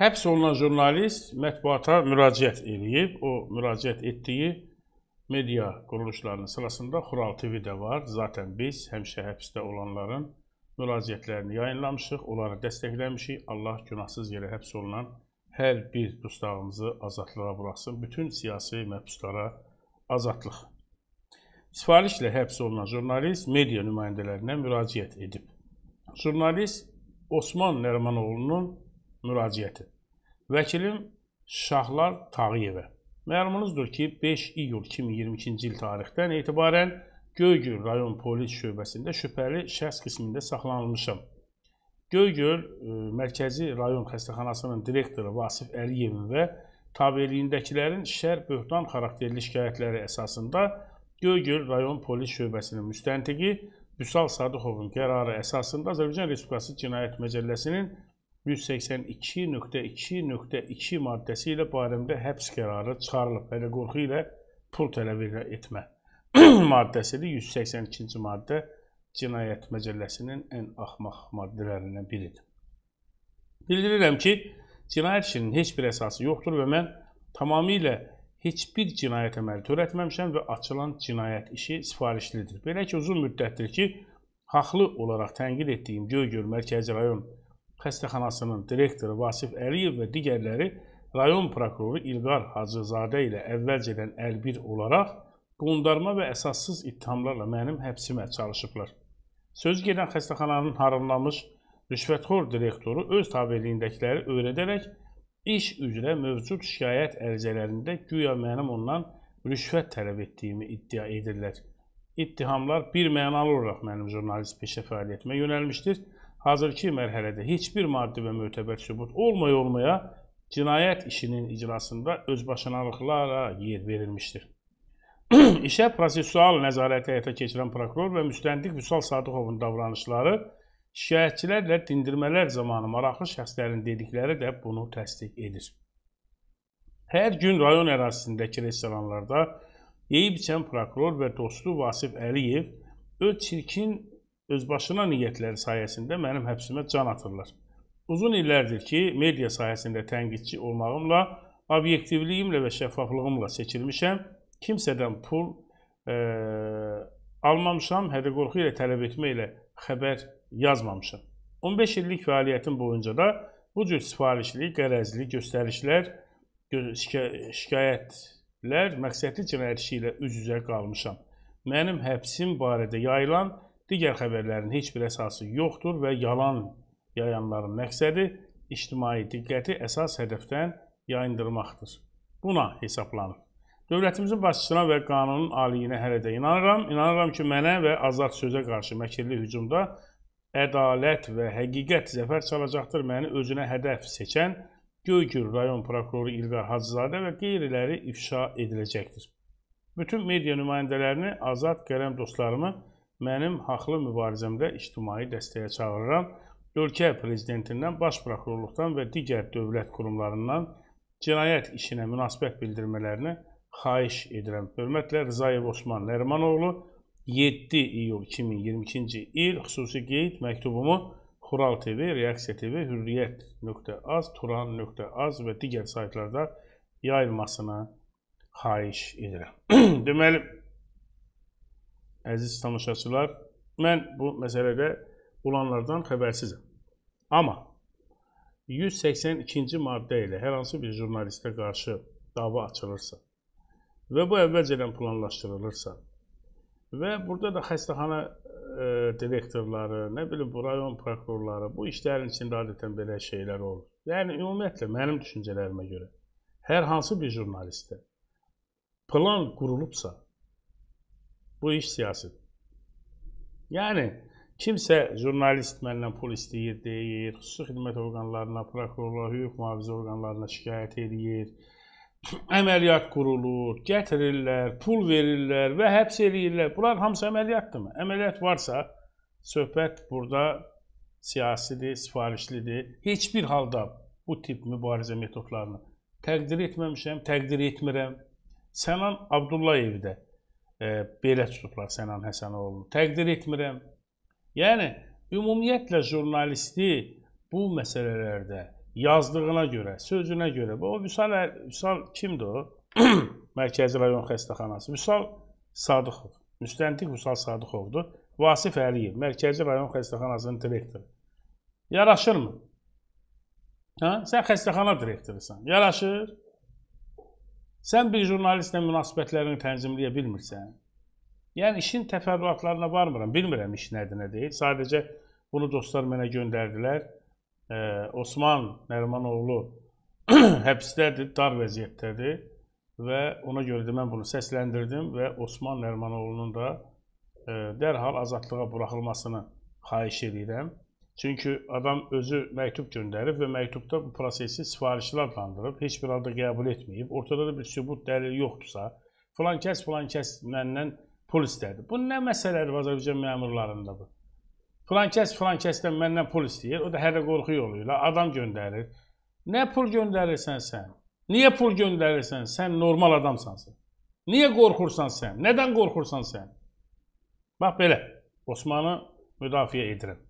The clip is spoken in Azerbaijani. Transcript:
həbs olunan jurnalist mətbuata müraciət eləyib. O müraciət etdiyi media quruluşlarının sırasında Xural TV-də var. Zaten biz həmişə həbsdə olanların müraciətlərini yayınlamışıq, onları dəstəkləmişik. Allah günahsız yerə həbs olunan hər bir dustağımızı azadlığa buraxsın. Bütün siyasi məhbuslara azadlıq. Sifarişlə həbs olunan jurnalist media nümayəndələrinə müraciət edib. Jurnalist Osman Nərmanoğlunun müraciəti. Vəkilim Şahlar Tağıyevə. Məlumunuzdur ki, 5 iyul 2022-ci il tarixdən etibarən Göygöl rayon polis şöbəsində şübhəli şəxs qismində saxlanılmışam. Göygöl e, Mərkəzi rayon xəstəxanasının direktoru Vasif Əliyevin və tabeliyindəkilərin şər böhtan xarakterli şikayətləri əsasında Göygöl rayon polis şöbəsinin müstəntiqi Vüsal Sadıxovun qərarı əsasında Azərbaycan Respublikası Cinayət Məcəlləsinin 182.2.2 maddəsi ilə barəmdə həbs qərarı çıxarılıb. Elə qorxu ilə pul tələb etmə maddəsidir. 182-ci maddə Cinayət Məcəlləsinin ən axmaq maddələrindən biridir. Bildirirəm ki, cinayət işinin heç bir əsası yoxdur və mən tamamilə heç bir cinayət əməli törətməmişəm və açılan cinayət işi sifarişlidir. Belə ki, uzun müddətdir ki, haqlı olaraq tənqid etdiyim Göygöl Mərkəzi rayon xəstəxanasının direktoru Vasif Əliyev və digərləri rayon prokuroru İlqar Hacızadə ilə əvvəlcədən əlbir olaraq qondarma və əsassız ittihamlarla mənim həbsimə çalışıblar. Söz gedən xəstəxananın harınlanmış rüşvətxor direktoru öz tabeliyindəkiləri öyrədərək iş üzrə mövcud şikayət ərizələrində güya mənim ondan rüşvət tələb etdiyimi iddia edirlər. İttihamlar bir mənalı olaraq mənim jurnalist peşə fəaliyyətimə yönəlmişdir hazırki mərhələdə heç bir maddi və mötəbər sübut olmaya-olmaya cinayət işinin icrasında özbaşınalıqlara yer verilmişdir. İşə prosesual nəzarəti həyata keçirən prokuror və müstəntiq Vüsal Sadıqovun davranışları şikayətçilərlə dindirmələr zamanı maraqlı şəxslərin dedikləri də bunu təsdiq edir. Hər gün rayon ərazisindəki restoranlarda yeyib içən prokuror və dostu Vasif Əliyev öz çirkin özbaşına niyyətləri sayəsində mənim həbsimə can atırlar. Uzun illərdir ki, media sahəsində tənqidçi olmağımla, obyektivliyimlə və şəffaflığımla seçilmişəm. Kimsədən pul e, almamışam, hədə-qorxu ilə tələb etmə ilə xəbər yazmamışam. 15 illik fəaliyyətim boyunca da bu cür sifarişli, qərəzli göstərişlər, şika şikayətlər məqsədli cinayət işi ilə üz-üzə qalmışam. Mənim həbsim barədə yayılan Digər xəbərlərin heç bir əsası yoxdur və yalan yayanların məqsədi ictimai diqqəti əsas hədəfdən yayındırmaqdır. Buna hesablanır. Dövlətimizin başçısına və qanunun aliyinə hələ də inanıram. İnanıram ki, mənə və azad sözə qarşı məkirli hücumda ədalət və həqiqət zəfər çalacaqdır. Məni özünə hədəf seçən Göygül rayon prokuroru İlqar Hacızadə və qeyriləri ifşa ediləcəkdir. Bütün media nümayəndələrini, azad qələm dostlarımı mənim haqlı mübarizəmdə ictimai dəstəyə çağırıram. Ölkə prezidentindən, baş prokurorluqdan və digər dövlət qurumlarından cinayət işinə münasibət bildirmələrini xahiş edirəm. Hörmətlə Rzayev Osman Nərmanoğlu 7 iyul 2022-ci il xüsusi qeyd məktubumu Xural TV, Reaksiya TV, Hürriyyət.az, Turan.az və digər saytlarda yayılmasını xahiş edirəm. Deməli, Əziz tamaşaçılar, mən bu məsələdə olanlardan xəbərsizəm. Amma 182-ci maddə ilə hər hansı bir jurnalistə qarşı dava açılırsa və bu əvvəlcədən planlaşdırılırsa və burada da xəstəxana e, direktorları, nə bilim, bu rayon prokurorları, bu işlərin içində adətən belə şeylər olur. Yəni ümumiyyətlə mənim düşüncələrimə görə hər hansı bir jurnalistə plan qurulubsa Bu iş siyasət. Yəni, kimsə jurnalist məndən pul istəyir, deyir, xüsusi xidmət orqanlarına, prokurorluğa, hüquq mühafizə orqanlarına şikayət edir, əməliyyat qurulur, gətirirlər, pul verirlər və həbs eləyirlər. Bunlar hamısı əməliyyatdır mı? Əməliyyat varsa, söhbət burada siyasidir, sifarişlidir. Heç bir halda bu tip mübarizə metodlarını təqdir etməmişəm, təqdir etmirəm. Sənan Abdullayev də e, belə tutublar Sənan Həsənoğlu. Təqdir etmirəm. Yəni ümumiyyətlə jurnalisti bu məsələlərdə yazdığına görə, sözünə görə. Bu Vüsal Vüsal kimdir o? Mərkəzi rayon xəstəxanası. Vüsal Sadıxov. Müstəntiq Vüsal Sadıxovdur. Vasif Əliyev, Mərkəzi rayon xəstəxanasının direktoru. Yaraşırmı? Hə? Sən xəstəxana direktorusan. Yaraşır? Sən bir jurnalistlə münasibətlərini tənzimləyə bilmirsən. Yəni işin təfərrüatlarına varmıram. Bilmirəm iş nədir, nə deyil. Sadəcə bunu dostlar mənə göndərdilər. Ee, Osman Nərimanoğlu həbsdədir, dar vəziyyətdədir və ona görə də mən bunu səsləndirdim və Osman Nərimanoğlunun da e, dərhal azadlığa buraxılmasını xahiş edirəm. Çünki adam özü məktub göndərib və məktubda bu prosesi sifarişlər bandırıb, heç bir halda qəbul etməyib, ortada da bir sübut dəlil yoxdursa, filan kəs filan kəs məndən pul istədi. Bu nə məsələdir Azərbaycan məmurlarındadır? Filan kəs filan kəsdən məndən pul istəyir, o da hərə qorxu yolu ilə adam göndərir. Nə pul göndərirsən sən? Niyə pul göndərirsən? Sən normal adamsansan. Niyə qorxursan sən? Nədən qorxursan sən? Bax belə Osmanı müdafiə edirəm.